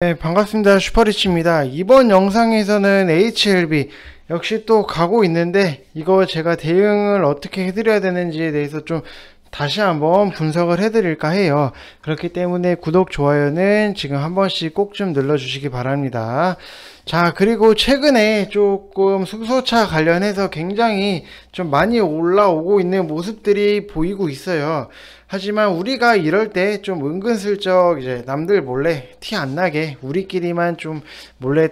네, 반갑습니다. 슈퍼리치입니다. 이번 영상에서는 HLB 역시 또 가고 있는데 이거 제가 대응을 어떻게 해드려야 되는지에 대해서 좀 다시 한번 분석을 해드릴까 해요. 그렇기 때문에 구독, 좋아요는 지금 한 번씩 꼭 좀 눌러주시기 바랍니다. 자, 그리고 최근에 조금 숙소차 관련해서 굉장히 좀 많이 올라오고 있는 모습들이 보이고 있어요. 하지만 우리가 이럴 때 좀 은근슬쩍 이제 남들 몰래 티 안 나게 우리끼리만 좀 몰래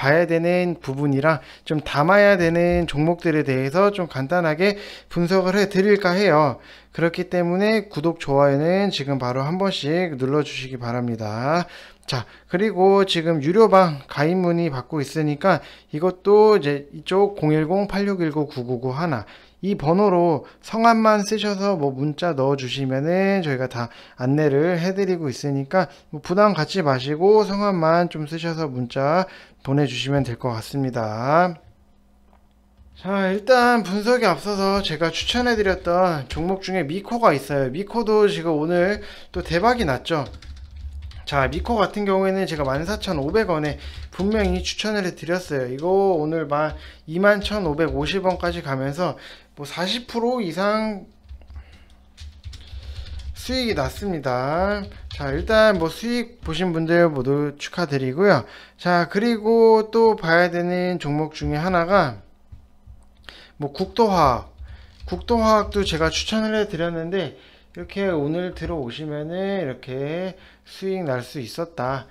봐야 되는 부분이랑 좀 담아야 되는 종목들에 대해서 좀 간단하게 분석을 해 드릴까 해요. 그렇기 때문에 구독, 좋아요는 지금 바로 한 번씩 눌러주시기 바랍니다. 자, 그리고 지금 유료방 가입 문의 받고 있으니까 이것도 이제 이쪽 010-8619-9991 이 번호로 성함만 쓰셔서 뭐 문자 넣어주시면은 저희가 다 안내를 해드리고 있으니까 뭐 부담 갖지 마시고 성함만 좀 쓰셔서 문자 보내주시면 될 것 같습니다. 자 일단 분석에 앞서서 제가 추천해드렸던 종목 중에 미코가 있어요. 미코도 지금 오늘 또 대박이 났죠. 자 미코 같은 경우에는 제가 14,500원에 분명히 추천을 해드렸어요 이거 오늘 21,550원까지 가면서 뭐40% 이상 수익이 났습니다. 자 일단 뭐 수익 보신 분들 모두 축하드리고요. 자 그리고 또 봐야 되는 종목 중에 하나가 뭐 국도화학 국도화학도 제가 추천을 해드렸는데 이렇게 오늘 들어오시면은 이렇게 수익 날 수 있었다.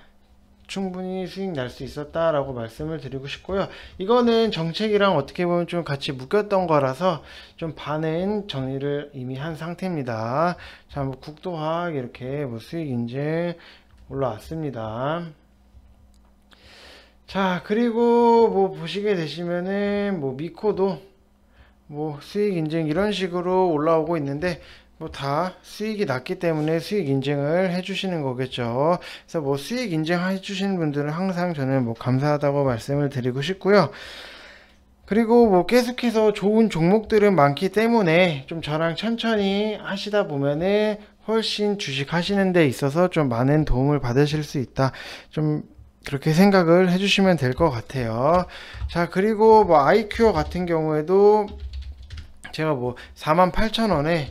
충분히 수익 날 수 있었다라고 말씀을 드리고 싶고요. 이거는 정책이랑 어떻게 보면 좀 같이 묶였던 거라서 좀 반은 정리를 이미 한 상태입니다. 자, 뭐 국도학 이렇게 뭐 수익 인증 올라왔습니다. 자, 그리고 뭐 보시게 되시면은 뭐 미코도 뭐 수익 인증 이런 식으로 올라오고 있는데 뭐다 수익이 낮기 때문에 수익 인증을 해주시는 거겠죠. 그래서 뭐 수익 인증 해주시는 분들은 항상 저는 뭐 감사하다고 말씀을 드리고 싶고요. 그리고 뭐 계속해서 좋은 종목들은 많기 때문에 좀 저랑 천천히 하시다 보면은 훨씬 주식 하시는 데 있어서 좀 많은 도움을 받으실 수 있다. 좀 그렇게 생각을 해주시면 될 것 같아요. 자, 그리고 뭐 IQ 같은 경우에도 제가 뭐 48,000원에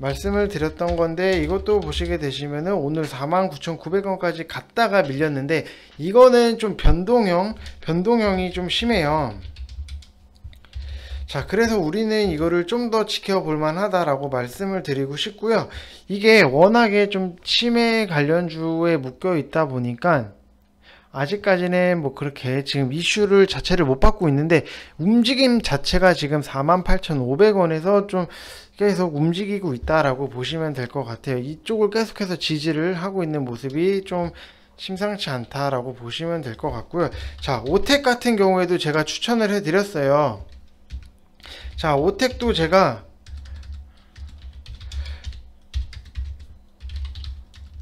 말씀을 드렸던 건데 이것도 보시게 되시면 오늘 49,900원까지 갔다가 밀렸는데 이거는 좀 변동형 변동형이 좀 심해요 자 그래서 우리는 이거를 좀 더 지켜볼 만하다라고 말씀을 드리고 싶고요 이게 워낙에 좀 치매 관련주에 묶여 있다 보니까 아직까지는 뭐 그렇게 지금 이슈를 자체를 못 받고 있는데 움직임 자체가 지금 48,500원에서 좀 계속 움직이고 있다라고 보시면 될 것 같아요. 이쪽을 계속해서 지지를 하고 있는 모습이 좀 심상치 않다라고 보시면 될 것 같고요. 자, 오텍 같은 경우에도 제가 추천을 해드렸어요. 자, 오텍도 제가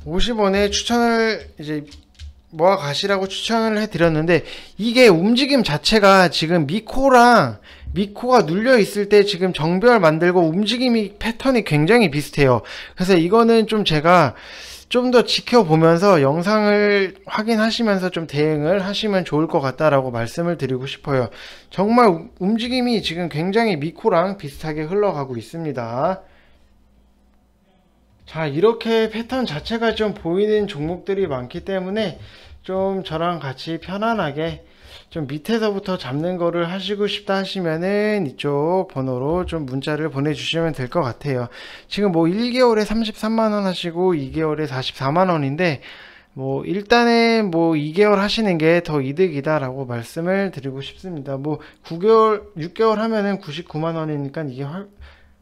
50원에 추천을 이제 모아가시라고 뭐 추천을 해드렸는데 이게 움직임 자체가 지금 미코랑 미코가 눌려 있을 때 지금 정별 만들고 움직임이 패턴이 굉장히 비슷해요 그래서 이거는 좀 제가 좀 더 지켜보면서 영상을 확인하시면서 좀 대응을 하시면 좋을 것 같다라고 말씀을 드리고 싶어요 정말 움직임이 지금 굉장히 미코랑 비슷하게 흘러가고 있습니다 자 이렇게 패턴 자체가 좀 보이는 종목들이 많기 때문에 좀 저랑 같이 편안하게 좀 밑에서부터 잡는 거를 하시고 싶다 하시면은 이쪽 번호로 좀 문자를 보내주시면 될 것 같아요 지금 뭐 1개월에 33만원 하시고 2개월에 44만원인데 뭐 일단은 뭐 2개월 하시는 게 더 이득이다 라고 말씀을 드리고 싶습니다 뭐 9개월 6개월 하면은 99만원이니까 이게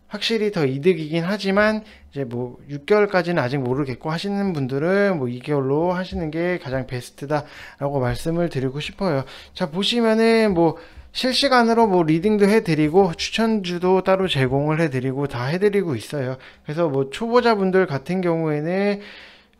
확실히 더 이득이긴 하지만 이제 뭐 6개월까지는 아직 모르겠고 하시는 분들은 뭐 2개월로 하시는 게 가장 베스트다라고 말씀을 드리고 싶어요. 자 보시면은 뭐 실시간으로 뭐 리딩도 해드리고 추천주도 따로 제공을 해드리고 다 해드리고 있어요. 그래서 뭐 초보자분들 같은 경우에는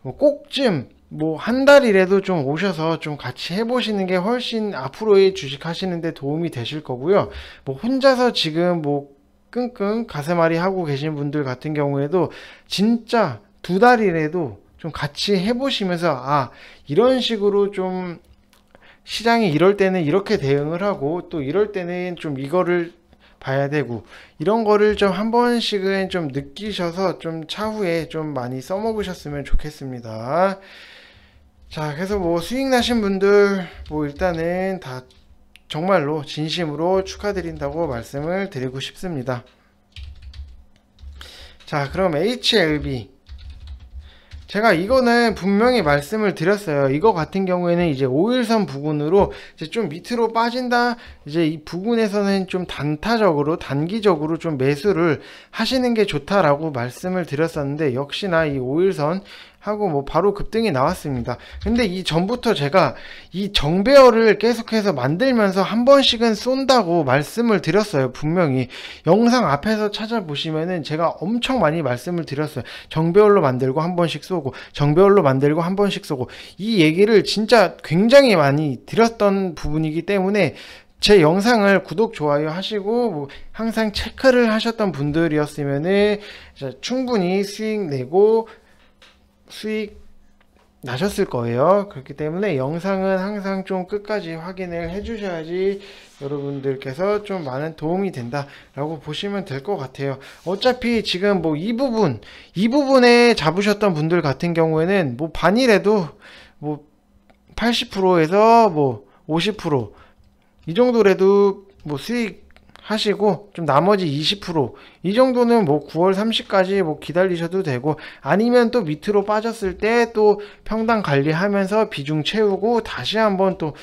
뭐 꼭쯤 뭐 한 달이라도 좀 오셔서 좀 같이 해보시는 게 훨씬 앞으로의 주식 하시는데 도움이 되실 거고요. 뭐 혼자서 지금 뭐 끙끙 가세마리 하고 계신 분들 같은 경우에도 진짜 두 달이라도 좀 같이 해보시면서 아 이런 식으로 좀 시장이 이럴 때는 이렇게 대응을 하고 또 이럴 때는 좀 이거를 봐야 되고 이런 거를 좀 한 번씩은 좀 느끼셔서 좀 차후에 좀 많이 써먹으셨으면 좋겠습니다. 자 그래서 뭐 수익 나신 분들 뭐 일단은 다 정말로 진심으로 축하드린다고 말씀을 드리고 싶습니다. 자 그럼 HLB 제가 이거는 분명히 말씀을 드렸어요. 이거 같은 경우에는 이제 5일선 부근으로 이제 좀 밑으로 빠진다. 이제 이 부근에서는 좀 단타적으로 단기적으로 좀 매수를 하시는 게 좋다라고 말씀을 드렸었는데 역시나 이 5일선 하고 뭐 바로 급등이 나왔습니다. 근데 이 전부터 제가 이 정배열을 계속해서 만들면서 한 번씩은 쏜다고 말씀을 드렸어요. 분명히 영상 앞에서 찾아보시면은 제가 엄청 많이 말씀을 드렸어요. 정배열로 만들고 한 번씩 쏘고 정배열로 만들고 한 번씩 쏘고 이 얘기를 진짜 굉장히 많이 드렸던 부분이기 때문에 제 영상을 구독, 좋아요 하시고 뭐 항상 체크를 하셨던 분들이었으면은 충분히 수익 내고 수익 나셨을 거예요. 그렇기 때문에 영상은 항상 좀 끝까지 확인을 해주셔야지 여러분들께서 좀 많은 도움이 된다라고 보시면 될 것 같아요. 어차피 지금 뭐 이 부분, 이 부분에 잡으셨던 분들 같은 경우에는 뭐 반이라도 뭐 80%에서 뭐 50%이 정도라도 뭐 수익 하시고 좀 나머지 20%이 정도는 뭐 9월 30까지 뭐 기다리셔도 되고 아니면 또 밑으로 빠졌을 때 또 평당 관리하면서 비중 채우고 다시 한번 또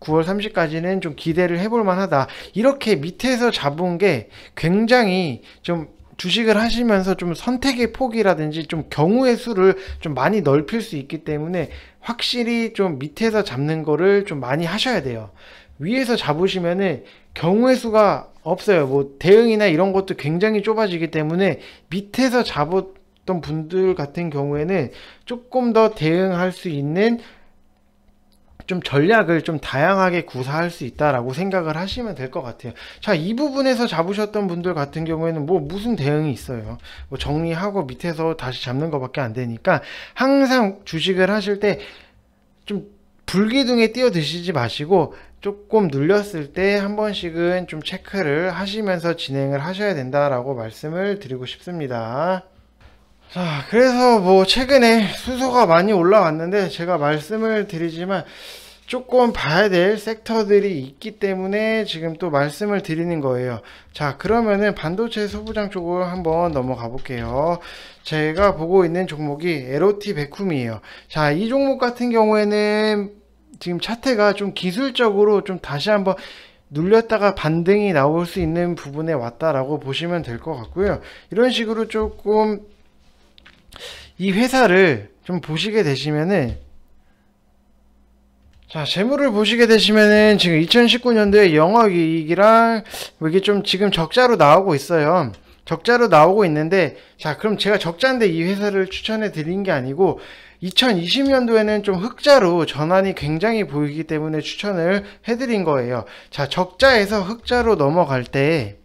9월 30까지는 좀 기대를 해볼 만하다. 이렇게 밑에서 잡은 게 굉장히 좀 주식을 하시면서 좀 선택의 폭이라든지 좀 경우의 수를 좀 많이 넓힐 수 있기 때문에 확실히 좀 밑에서 잡는 거를 좀 많이 하셔야 돼요. 위에서 잡으시면은 경우의 수가 없어요. 뭐 대응이나 이런 것도 굉장히 좁아지기 때문에 밑에서 잡았던 분들 같은 경우에는 조금 더 대응할 수 있는 좀 전략을 좀 다양하게 구사할 수 있다라고 생각을 하시면 될 것 같아요. 자, 이 부분에서 잡으셨던 분들 같은 경우에는 뭐 무슨 대응이 있어요. 뭐 정리하고 밑에서 다시 잡는 것밖에 안 되니까 항상 주식을 하실 때 좀 불기둥에 뛰어 드시지 마시고 조금 눌렸을 때 한 번씩은 좀 체크를 하시면서 진행을 하셔야 된다라고 말씀을 드리고 싶습니다. 자, 그래서 뭐 최근에 수소가 많이 올라왔는데 제가 말씀을 드리지만 조금 봐야 될 섹터들이 있기 때문에 지금 또 말씀을 드리는 거예요. 자, 그러면은 반도체 소부장 쪽으로 한번 넘어가 볼게요. 제가 보고 있는 종목이 LOT 백쿰이에요 자, 이 종목 같은 경우에는 지금 차트가 좀 기술적으로 좀 다시 한번 눌렸다가 반등이 나올 수 있는 부분에 왔다라고 보시면 될 것 같고요. 이런 식으로 조금 이 회사를 좀 보시게 되시면은 자, 재물을 보시게 되시면은 지금 2019년도에 영업이익이랑 뭐 이게 좀 지금 적자로 나오고 있어요. 적자로 나오고 있는데 자, 그럼 제가 적자인데 이 회사를 추천해 드린 게 아니고 2020년도에는 좀 흑자로 전환이 굉장히 보이기 때문에 추천을 해드린 거예요. 자, 적자에서 흑자로 넘어갈 때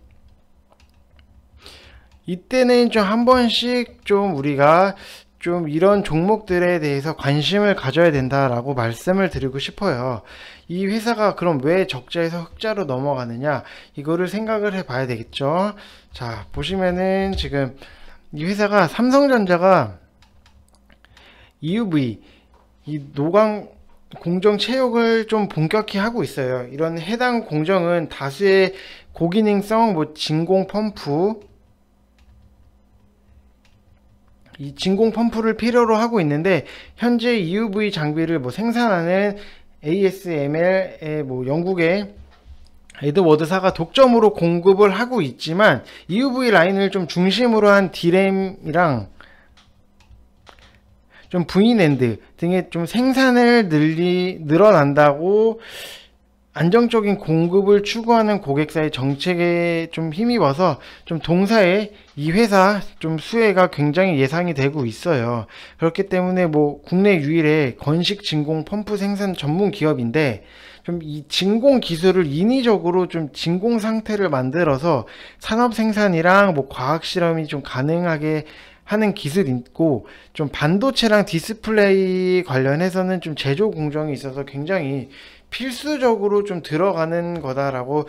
이때는 좀 한 번씩 좀 우리가 좀 이런 종목들에 대해서 관심을 가져야 된다라고 말씀을 드리고 싶어요. 이 회사가 그럼 왜 적자에서 흑자로 넘어가느냐 이거를 생각을 해 봐야 되겠죠. 자, 보시면은 지금 이 회사가 삼성전자가 EUV 이 노광 공정 체육을좀 본격히 하고 있어요. 이런 해당 공정은 다수의 고기능성 뭐 진공 펌프 이 진공 펌프를 필요로 하고 있는데 현재 EUV 장비를 뭐 생산하는 ASML의 뭐 영국의 에드워드사가 독점으로 공급을 하고 있지만 EUV 라인을 좀 중심으로 한 D램이랑 좀 부인랜드 등의 좀 생산을 늘리 늘어난다고 안정적인 공급을 추구하는 고객사의 정책에 좀 힘입어서 좀동사의이 회사 좀 수혜가 굉장히 예상이 되고 있어요. 그렇기 때문에 뭐 국내 유일의 건식 진공 펌프 생산 전문 기업인데 좀 이 진공 기술을 인위적으로 좀 진공 상태를 만들어서 산업 생산이랑 뭐 과학 실험이 좀 가능하게 하는 기술 있고 좀 반도체랑 디스플레이 관련해서는 좀 제조 공정이 있어서 굉장히 필수적으로 좀 들어가는 거다라고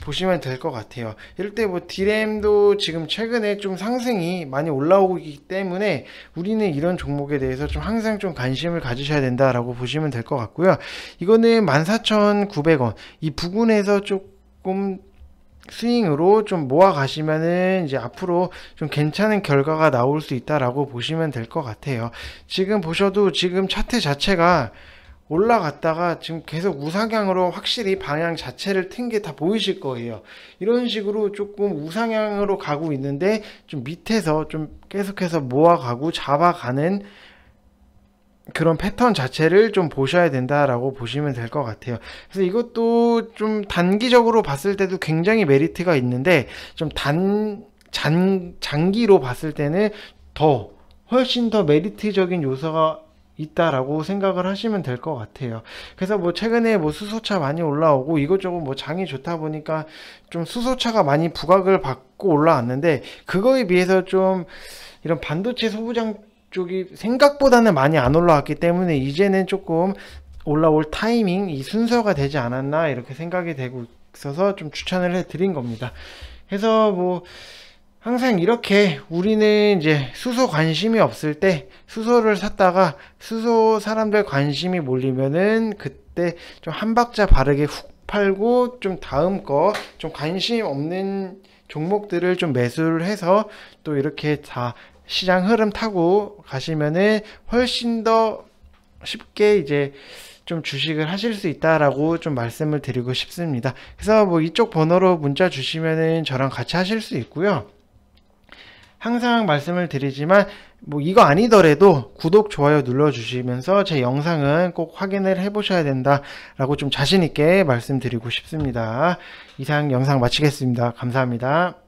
보시면 될 것 같아요. 이럴 때 뭐 디램도 지금 최근에 좀 상승이 많이 올라오기 때문에 우리는 이런 종목에 대해서 좀 항상 좀 관심을 가지셔야 된다라고 보시면 될 것 같고요. 이거는 14,900원 이 부근에서 조금 스윙으로 좀 모아 가시면은 이제 앞으로 좀 괜찮은 결과가 나올 수 있다라고 보시면 될 것 같아요. 지금 보셔도 지금 차트 자체가 올라갔다가 지금 계속 우상향으로 확실히 방향 자체를 튼 게 다 보이실 거예요. 이런 식으로 조금 우상향으로 가고 있는데 좀 밑에서 좀 계속해서 모아가고 잡아가는 그런 패턴 자체를 좀 보셔야 된다라고 보시면 될 것 같아요. 그래서 이것도 좀 단기적으로 봤을 때도 굉장히 메리트가 있는데 좀 단, 장, 기로 봤을 때는 더 훨씬 더 메리트적인 요소가 있다라고 생각을 하시면 될 것 같아요. 그래서 뭐 최근에 뭐 수소차 많이 올라오고 이것저것 뭐 장이 좋다 보니까 좀 수소차가 많이 부각을 받고 올라왔는데 그거에 비해서 좀 이런 반도체 소부장 쪽이 생각보다는 많이 안 올라왔기 때문에 이제는 조금 올라올 타이밍 이 순서가 되지 않았나 이렇게 생각이 되고 있어서 좀 추천을 해드린 겁니다. 그래서 뭐 항상 이렇게 우리는 이제 수소 관심이 없을 때 수소를 샀다가 수소 사람들 관심이 몰리면은 그때 좀 한 박자 바르게 훅 팔고 좀 다음 거 좀 관심 없는 종목들을 좀 매수를 해서 또 이렇게 다 시장 흐름 타고 가시면은 훨씬 더 쉽게 이제 좀 주식을 하실 수 있다라고 좀 말씀을 드리고 싶습니다. 그래서 뭐 이쪽 번호로 문자 주시면은 저랑 같이 하실 수 있고요. 항상 말씀을 드리지만 뭐 이거 아니더라도 구독 좋아요 눌러주시면서 제 영상은 꼭 확인을 해보셔야 된다라고 좀 자신 있게 말씀드리고 싶습니다. 이상 영상 마치겠습니다. 감사합니다.